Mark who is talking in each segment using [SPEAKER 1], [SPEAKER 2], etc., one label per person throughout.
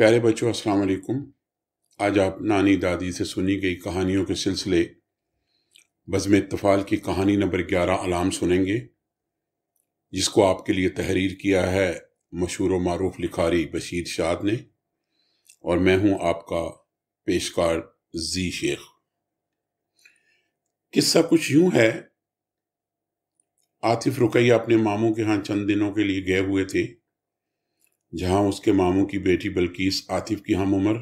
[SPEAKER 1] प्यारे बच्चों अस्सलाम वालेकुम आज आप नानी दादी से सुनी गई कहानियों के सिलसिले बज़म इतफ़ाल की कहानी नंबर ग्यारह अलाम सुनेंगे जिसको आपके लिए तहरीर किया है मशहूर व मरूफ लिखारी बशीर शाद ने और मैं हूं आपका पेशकार जी शेख किस्सा कुछ यूं है आतिफ रुकैया अपने मामों के यहाँ चंद दिनों के लिए गए हुए थे जहां उसके मामू की बेटी बल्कीस आतिफ की हम उम्र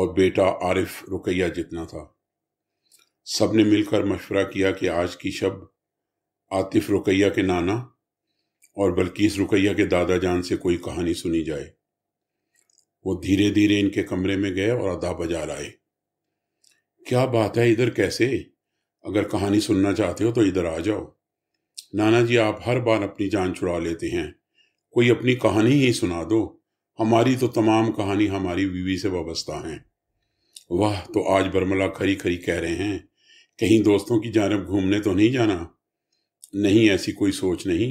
[SPEAKER 1] और बेटा आरिफ रुकैया जितना था सब ने मिलकर मशवरा किया कि आज की शब आतिफ रुकैया के नाना और बल्कीस रुकैया के दादा जान से कोई कहानी सुनी जाए वो धीरे धीरे इनके कमरे में गए और अदा बजा लाए क्या बात है इधर कैसे अगर कहानी सुनना चाहते हो तो इधर आ जाओ नाना जी आप हर बार अपनी जान छुड़ा लेते हैं कोई अपनी कहानी ही सुना दो हमारी तो तमाम कहानी हमारी बीवी से वाबस्ता है वाह तो आज बर्मला खरी खरी कह रहे हैं कहीं दोस्तों की जानब घूमने तो नहीं जाना नहीं ऐसी कोई सोच नहीं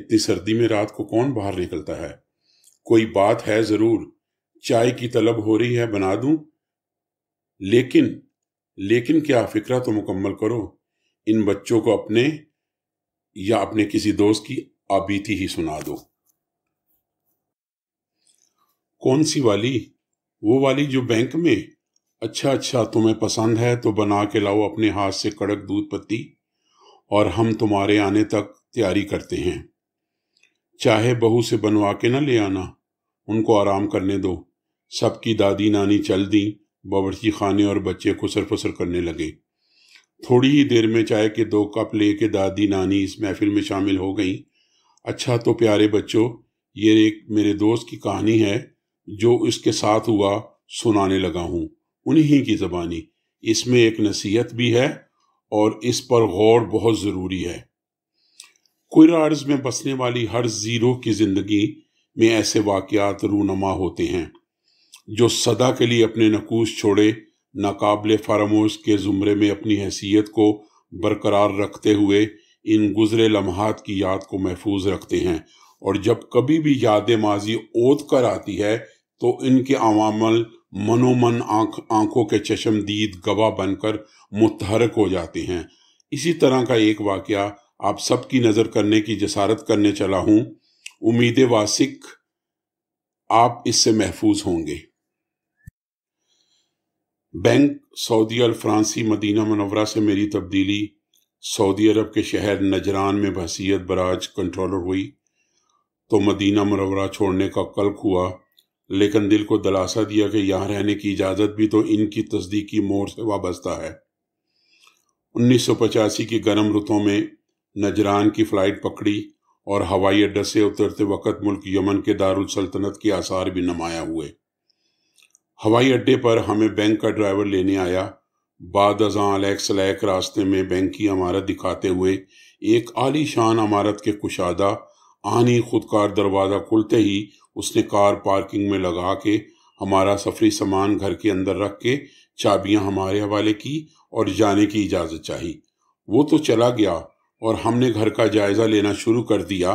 [SPEAKER 1] इतनी सर्दी में रात को कौन बाहर निकलता है कोई बात है ज़रूर चाय की तलब हो रही है बना दूं लेकिन लेकिन क्या फिक्रा तो मुकम्मल करो इन बच्चों को अपने या अपने किसी दोस्त की आबीती ही सुना दो कौन सी वाली वो वाली जो बैंक में अच्छा अच्छा तुम्हें पसंद है तो बना के लाओ अपने हाथ से कड़क दूध पत्ती और हम तुम्हारे आने तक तैयारी करते हैं चाहे बहू से बनवा के ना ले आना उनको आराम करने दो सबकी दादी नानी चल दी बावर्ची खाने और बच्चे को सर फसर करने लगे थोड़ी ही देर में चाय के दो कप ले के दादी नानी इस महफिल में शामिल हो गई अच्छा तो प्यारे बच्चों ये एक मेरे दोस्त की कहानी है जो इसके साथ हुआ सुनाने लगा हूँ उन्हीं की ज़बानी इसमें एक नसीहत भी है और इस पर गौर बहुत ज़रूरी है कुर अर्ज में बसने वाली हर ज़ीरो की ज़िंदगी में ऐसे वाक़ात रूनमा होते हैं जो सदा के लिए अपने नकूस छोड़े नाकबले फरामोश के ज़ुमरे में अपनी हैसियत को बरकरार रखते हुए इन गुजरे लम्हात की याद को महफूज रखते हैं और जब कभी भी याद माजी ओत कर आती है तो इनके अवामल मनोमन आंख आंखों के चश्मदीद गवाह बनकर मुतहरक हो जाते हैं इसी तरह का एक वाक़ आप सबकी नज़र करने की जसारत करने चला हूँ उम्मीद वासिक आप इससे महफूज होंगे बैंक सऊदी और फ्रांसी मदीना मनवरा से मेरी तब्दीली सऊदी अरब के शहर नजरान में बसीत बराज कंट्रोलर हुई तो मदीना मनवरा छोड़ने का कल्क हुआ लेकिन दिल को दलासा दिया कि यहाँ रहने की इजाज़त भी तो इनकी की मोड़ से वाबस्ता है उन्नीस सौ पचासी की गर्म रुतों में नजरान की फ़्लाइट पकड़ी और हवाई अड्डे से उतरते वक्त मुल्क यमन के दारुल सल्तनत के आसार भी नमाया हुए हवाई अड्डे पर हमें बैंक का ड्राइवर लेने आया बाद अजा अलैक सलैक रास्ते में बैंक की इमारत दिखाते हुए एक आलीशान इमारत के कुशादा आनी खुद कार दरवाज़ा खुलते ही उसने कार पार्किंग में लगा के हमारा सफरी सामान घर के अंदर रख के चाबियां हमारे हवाले की और जाने की इजाज़त चाही वो तो चला गया और हमने घर का जायज़ा लेना शुरू कर दिया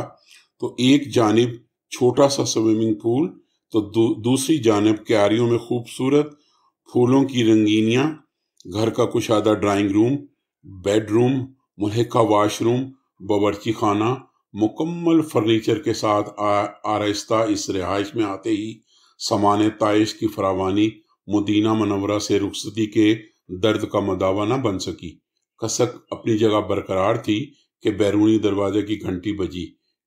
[SPEAKER 1] तो एक जानब छोटा सा स्विमिंग पूल तो दू, दूसरी जानब क्यारियों में खूबसूरत फूलों की रंगीनियाँ घर का कुशादा ड्राइंग रूम बेडरूम मुल्हका वाशरूम बावरची खाना मुकम्मल फर्नीचर के साथ आरस्ता इस रिहाइश में आते ही सामान ताइश की फरावानी मुदीना मनवरा से रुखसती के दर्द का मदावा न बन सकी कसक अपनी जगह बरकरार थी कि बैरूनी दरवाजे की घंटी बजी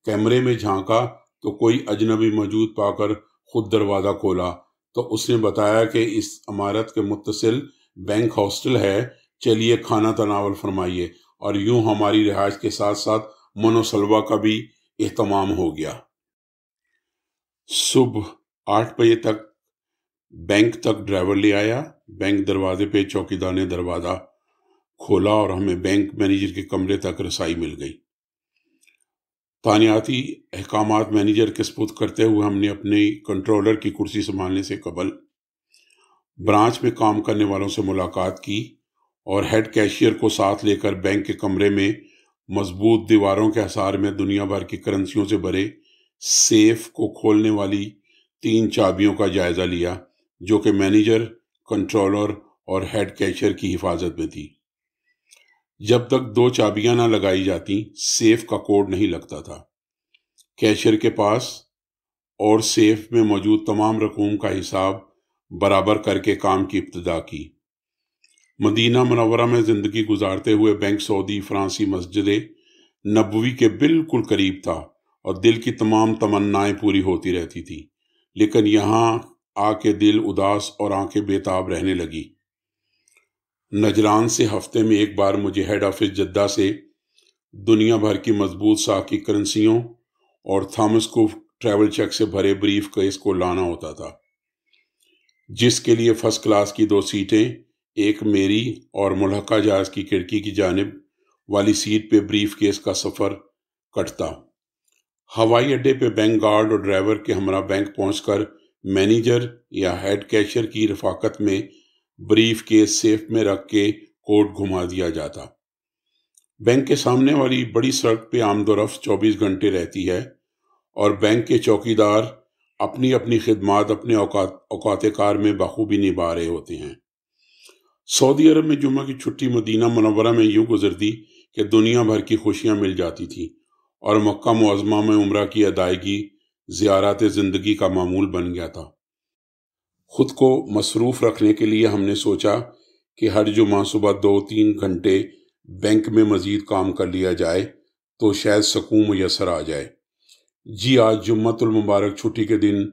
[SPEAKER 1] कैमरे में झांका तो कोई अजनबी मौजूद पाकर खुद दरवाज़ा खोला तो उसने बताया कि इस इमारत के मुतसिल बैंक हॉस्टल है चलिए खाना तनावल फरमाइए और यूं हमारी रिहाइश के साथ साथ मनोसलवा का भी एहतमाम हो गया सुबह आठ बजे तक बैंक तक ड्राइवर ले आया बैंक दरवाजे पे चौकीदार ने दरवाज़ा खोला और हमें बैंक मैनेजर के कमरे तक रसाई मिल गई तानियाती अहकाम मैनेजर के सपुत करते हुए हमने अपने कंट्रोलर की कुर्सी संभालने से कबल ब्रांच में काम करने वालों से मुलाकात की और हेड कैशियर को साथ लेकर बैंक के कमरे में मजबूत दीवारों के आसार में दुनिया भर की करेंसियों से भरे सेफ को खोलने वाली तीन चाबियों का जायज़ा लिया जो कि मैनेजर कंट्रोलर और हेड कैशर की हिफाजत में थी जब तक दो चाबियां ना लगाई जाती सेफ का कोड नहीं लगता था कैशर के पास और सेफ में मौजूद तमाम रकूम का हिसाब बराबर करके काम की इब्तदा की मदीना मनवरा में ज़िंदगी गुजारते हुए बैंक सऊदी फ्रांसी मस्जिद नबवी के बिल्कुल करीब था और दिल की तमाम तमन्नाएं पूरी होती रहती थी लेकिन यहाँ आके दिल उदास और आंखें बेताब रहने लगी नजरान से हफ्ते में एक बार मुझे हेड ऑफिस जद्दा से दुनिया भर की मजबूत साकी करेंसियों और थॉमस को ट्रैवल चेक से भरे ब्रीफ केस को लाना होता था जिसके लिए फर्स्ट क्लास की दो सीटें एक मेरी और मुलहका जहाज़ की खिड़की की जानब वाली सीट पे ब्रीफ केस का सफ़र कटता हवाई अड्डे पे बैंक गार्ड और ड्राइवर के हमरा बैंक पहुंचकर मैनेजर या हेड कैशियर की रफाकत में ब्रीफ केस सेफ में रख के कोर्ट घुमा दिया जाता बैंक के सामने वाली बड़ी सड़क पे आमदोरफ़ 24 घंटे रहती है और बैंक के चौकीदार अपनी अपनी खिदमत अपने औकात औकात कार में बखूबी निभा रहे होते हैं सऊदी अरब में जुम्मे की छुट्टी मदीना मनवरा में यूँ गुजरती कि दुनिया भर की खुशियाँ मिल जाती थीं और मक्का मुआजमा में उम्र की अदायगी ज़्यारत ज़िंदगी का मामूल बन गया था ख़ुद को मसरूफ़ रखने के लिए हमने सोचा कि हर जुमा सुबह दो तीन घंटे बैंक में मज़ीद काम कर लिया जाए तो शायद सकून मैसर आ जाए जी आज जुम्मतुल मुबारक छुट्टी के दिन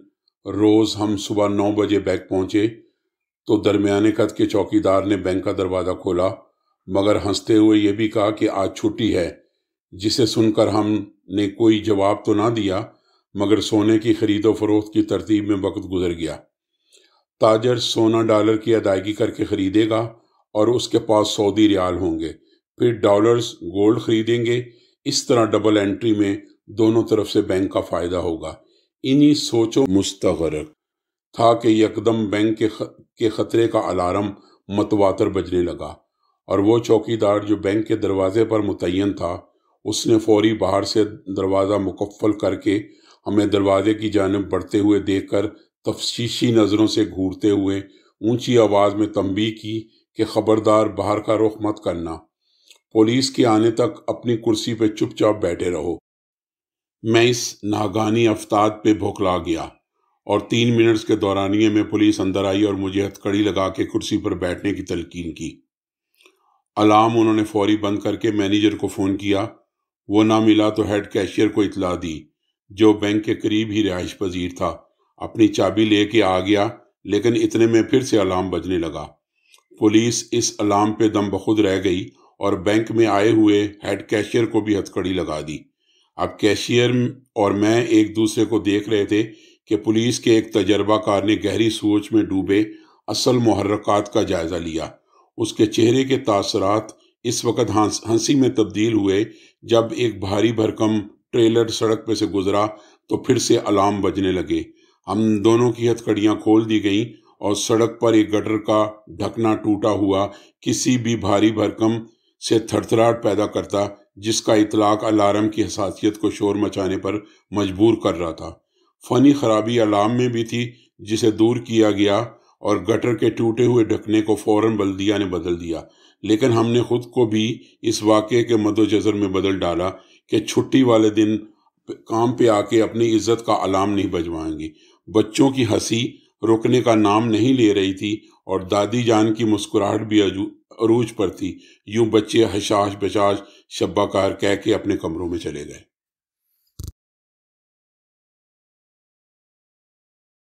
[SPEAKER 1] रोज़ हम सुबह नौ बजे बैंक पहुँचे तो दरमियाने कद के चौकीदार ने बैंक का दरवाज़ा खोला मगर हंसते हुए ये भी कहा कि आज छुट्टी है जिसे सुनकर हमने कोई जवाब तो ना दिया मगर सोने की खरीदो फरोख्त की तरतीब में वक्त गुजर गया ताजर सोना डॉलर की अदायगी करके खरीदेगा और उसके पास सऊदी रियाल होंगे फिर डॉलर्स गोल्ड खरीदेंगे इस तरह डबल एंट्री में दोनों तरफ से बैंक का फ़ायदा होगा इन्हीं सोचों मुस्तरक था कि यकदम बैंक के ख, के खतरे का अलार्म मतवातर बजने लगा और वो चौकीदार जो बैंक के दरवाजे पर मुतयन था उसने फौरी बाहर से दरवाज़ा मुकफ़ल करके हमें दरवाजे की जानब बढ़ते हुए देख कर तफशीशी नज़रों से घूरते हुए ऊंची आवाज़ में तंबी की कि खबरदार बाहर का रुख मत करना पुलिस के आने तक अपनी कुर्सी पर चुपचाप बैठे रहो मैं इस नागानी अफ्ताद पे भुखला गया और तीन मिनट्स के दौरानिए में पुलिस अंदर आई और मुझे हथकड़ी लगा के कुर्सी पर बैठने की तलकीन की अलार्म उन्होंने फौरी बंद करके मैनेजर को फ़ोन किया वो ना मिला तो हेड कैशियर को इतला दी जो बैंक के करीब ही रिहाइश पजीर था अपनी चाबी लेके आ गया लेकिन इतने में फिर से अलार्म बजने लगा पुलिस इस अलार्म पे दम बखुद रह गई और बैंक में आए हुए हेड कैशियर को भी हथकड़ी लगा दी अब कैशियर और मैं एक दूसरे को देख रहे थे कि पुलिस के एक तजर्बाकार ने गहरी सोच में डूबे असल महरक़ात का जायज़ा लिया उसके चेहरे के तासरात इस वक्त हंस हंसी में तब्दील हुए जब एक भारी भरकम ट्रेलर सड़क पर से गुजरा तो फिर से अलार्म बजने लगे हम दोनों की हथकड़ियाँ खोल दी गईं और सड़क पर एक गटर का ढकना टूटा हुआ किसी भी भारी भरकम से थरथराहट पैदा करता जिसका इतलाक अलार्म की हसासीत को शोर मचाने पर मजबूर कर रहा था फनी खराबी अलार्म में भी थी जिसे दूर किया गया और गटर के टूटे हुए ढकने को फौरन बल्दिया ने बदल दिया लेकिन हमने खुद को भी इस वाक़े के मदोजर में बदल डाला कि छुट्टी वाले दिन काम पे आके अपनी इज्जत का अलार्म नहीं बजवाएंगे बच्चों की हंसी रुकने का नाम नहीं ले रही थी और दादी जान की मुस्कुराहट भी अरूज पर थी यूं बच्चे हशाश बचाश शब्बाकार कह के अपने कमरों में चले गए